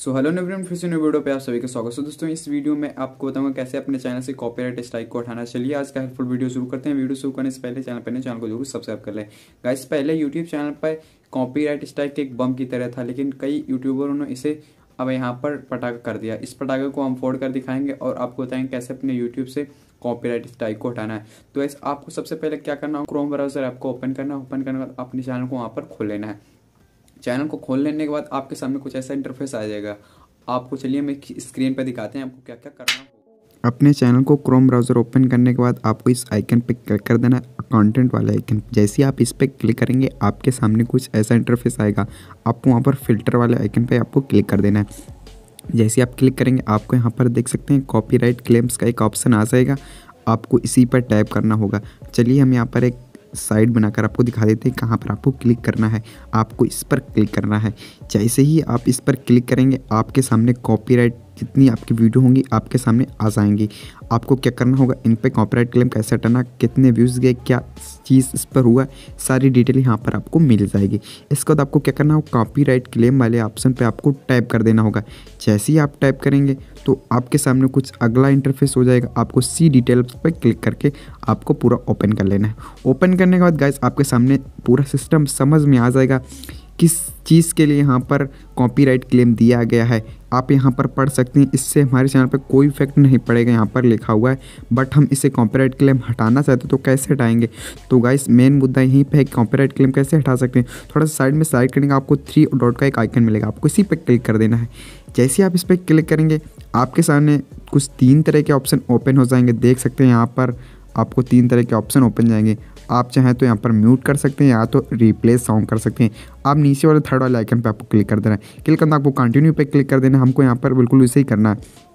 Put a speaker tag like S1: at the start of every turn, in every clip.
S1: so hello नवरम फिर से video पे आप सभी का स्वागत है दोस्तों इस वीडियो में आपको बताऊंगा कैसे अपने चैनल से कॉपीराइट स्ट्राइक को हटाना चलिए आज का हेल्पफुल वीडियो शुरू करते हैं वीडियो शुरू करने से पहले चैनल पर चैनल को जरूर सब्सक्राइब कर लें गाइस पहले यूट्यूब चैनल पर कॉपीराइट स्ट्राइक एक बम की तरह था लेकिन कई यूट्यूबरों ने इसे अब यहाँ पर पटाखा कर दिया इस पटाखे को हम फोड़ कर दिखाएंगे और आपको बताएंगे कैसे अपने यूट्यूब से कॉपीराइट स्ट्राइक को हटाना है तो ऐसे आपको सबसे पहले क्या करना हो क्रोम ब्राउजर आपको ओपन करना है ओपन करने के बाद अपने चैनल को वहाँ पर खोल लेना है चैनल को खोल लेने के बाद आपके सामने कुछ ऐसा इंटरफेस आ जाएगा आपको चलिए हम स्क्रीन पर दिखाते हैं आपको क्या क्या करना होगा
S2: अपने चैनल को क्रोम ब्राउज़र ओपन करने के बाद आपको इस आइकन पर क्लिक कर देना कॉन्टेंट वाला आइकन जैसे आप इस पर क्लिक करेंगे आपके सामने कुछ ऐसा इंटरफेस आएगा आपको वहाँ पर फिल्टर वाले आइकन पर आपको क्लिक कर देना है जैसे आप क्लिक करेंगे आपको यहाँ पर देख सकते हैं कॉपीराइट क्लेम्स का एक ऑप्शन आ जाएगा आपको इसी पर टाइप करना होगा चलिए हम यहाँ पर एक साइड बनाकर आपको दिखा देते हैं कहाँ पर आपको क्लिक करना है आपको इस पर क्लिक करना है जैसे ही आप इस पर क्लिक करेंगे आपके सामने कॉपीराइट जितनी आपकी वीडियो होंगी आपके सामने आ जाएंगी आपको क्या करना होगा इन पर कॉपीराइट क्लेम कैसे हटाना कितने व्यूज़ गए क्या चीज़ इस पर हुआ सारी डिटेल यहाँ पर आपको मिल जाएगी इसके बाद आपको क्या करना होगा कॉपीराइट क्लेम वाले ऑप्शन पर आपको टाइप कर देना होगा जैसे ही आप टाइप करेंगे तो आपके सामने कुछ अगला इंटरफेस हो जाएगा आपको सी डिटेल्स पर क्लिक करके आपको पूरा ओपन कर लेना है ओपन करने के बाद गाइज आपके सामने पूरा सिस्टम समझ में आ जाएगा किस चीज़ के लिए यहाँ पर कॉपीराइट क्लेम दिया गया है आप यहाँ पर पढ़ सकते हैं इससे हमारे चैनल पर कोई इफेक्ट नहीं पड़ेगा यहाँ पर लिखा हुआ है बट हम इसे कॉपीराइट क्लेम हटाना चाहते हैं तो कैसे हटाएंगे तो गाइस मेन मुद्दा यहीं पे है कॉपीराइट क्लेम कैसे हटा सकते हैं थोड़ा सा साइड में साइड करेंगे आपको थ्री डॉट का एक आइकन मिलेगा आपको इसी पर क्लिक कर देना है जैसे आप इस पर क्लिक करेंगे आपके सामने कुछ तीन तरह के ऑप्शन ओपन हो जाएंगे देख सकते हैं यहाँ पर आपको तीन तरह के ऑप्शन ओपन जाएंगे आप चाहें तो यहाँ पर म्यूट कर सकते हैं या तो रिप्लेस सॉन्ग कर सकते हैं आप नीचे वाले थर्ड वाले आइकन पे आपको क्लिक कर देना है क्लिक करना आपको कंटिन्यू पे क्लिक कर देना हमको यहाँ पर बिल्कुल उसे ही करना है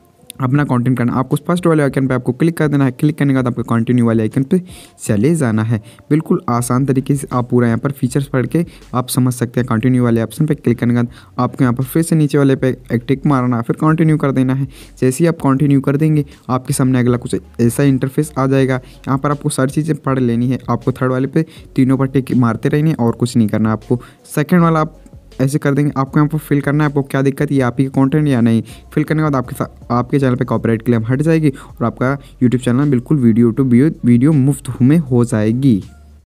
S2: अपना कंटेंट करना आपको फर्स्ट वाले आइकन पे आपको क्लिक कर देना है क्लिक करने के बाद आपको कंटिन्यू वाले आइकन पे चले जाना है बिल्कुल आसान तरीके से आप पूरा यहाँ पर फीचर्स पढ़ के आप समझ सकते हैं कंटिन्यू वाले ऑप्शन पे क्लिक करने के बाद आपको यहाँ पर फिर से नीचे वाले पे एक टिक मारना फिर कंटिन्यू कर देना है जैसे ही आप कॉन्टिन्यू कर देंगे आपके सामने अगला कुछ ऐसा इंटरफेस आ जाएगा यहाँ पर आपको सारी चीज़ें पढ़ लेनी है आपको थर्ड वाले पे तीनों पर टिक मारते रहने और कुछ नहीं करना आपको सेकेंड वाला आप ऐसे कर देंगे आपको यहाँ पर फिल करना है आपको क्या दिक्कत है आपकी कॉन्टेंट या नहीं फिल करने के बाद आपके साथ आपके चैनल पर कॉपरेट क्लेम हट जाएगी और आपका यूट्यूब चैनल बिल्कुल वीडियो टू वीडियो मुफ्त में हो जाएगी